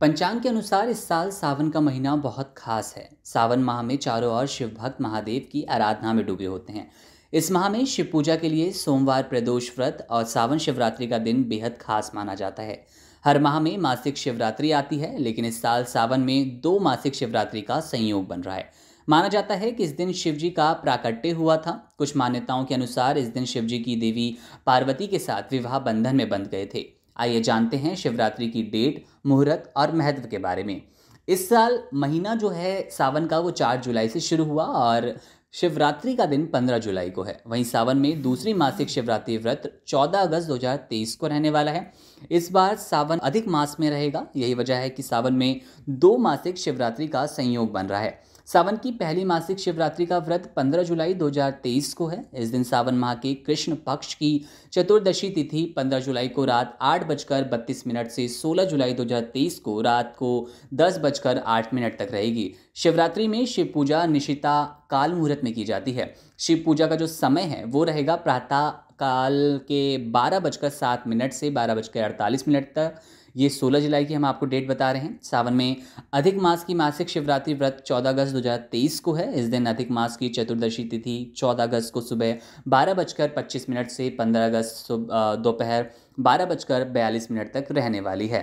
पंचांग के अनुसार इस साल सावन का महीना बहुत खास है सावन माह में चारों ओर शिव भक्त महादेव की आराधना में डूबे होते हैं इस माह में शिव पूजा के लिए सोमवार प्रदोष व्रत और सावन शिवरात्रि का दिन बेहद खास माना जाता है हर माह में मासिक शिवरात्रि आती है लेकिन इस साल सावन में दो मासिक शिवरात्रि का संयोग बन रहा है माना जाता है कि इस दिन शिवजी का प्राकट्य हुआ था कुछ मान्यताओं के अनुसार इस दिन शिवजी की देवी पार्वती के साथ विवाह बंधन में बंध गए थे आइए जानते हैं शिवरात्रि की डेट मुहूर्त और महत्व के बारे में इस साल महीना जो है सावन का वो चार जुलाई से शुरू हुआ और शिवरात्रि का दिन पंद्रह जुलाई को है वहीं सावन में दूसरी मासिक शिवरात्रि व्रत चौदह अगस्त दो हज़ार तेईस को रहने वाला है इस बार सावन अधिक मास में रहेगा यही वजह है कि सावन में दो मासिक शिवरात्रि का संयोग बन रहा है सावन की पहली मासिक शिवरात्रि का व्रत 15 जुलाई 2023 को है इस दिन सावन माह के कृष्ण पक्ष की चतुर्दशी तिथि 15 जुलाई को रात आठ बजकर बत्तीस मिनट से 16 जुलाई 2023 को रात को दस बजकर आठ मिनट तक रहेगी शिवरात्रि में शिव पूजा निशिता काल मुहूर्त में की जाती है शिव पूजा का जो समय है वो रहेगा प्रातः काल के बारह बजकर सात मिनट से बारह बजकर अड़तालीस मिनट तक ये 16 जुलाई की हम आपको डेट बता रहे हैं सावन में अधिक मास की मासिक शिवरात्रि व्रत 14 अगस्त 2023 को है इस दिन अधिक मास की चतुर्दशी तिथि 14 अगस्त को सुबह बारह बजकर पच्चीस मिनट से पंद्रह अगस्त सुबह दोपहर बारह बजकर बयालीस मिनट तक रहने वाली है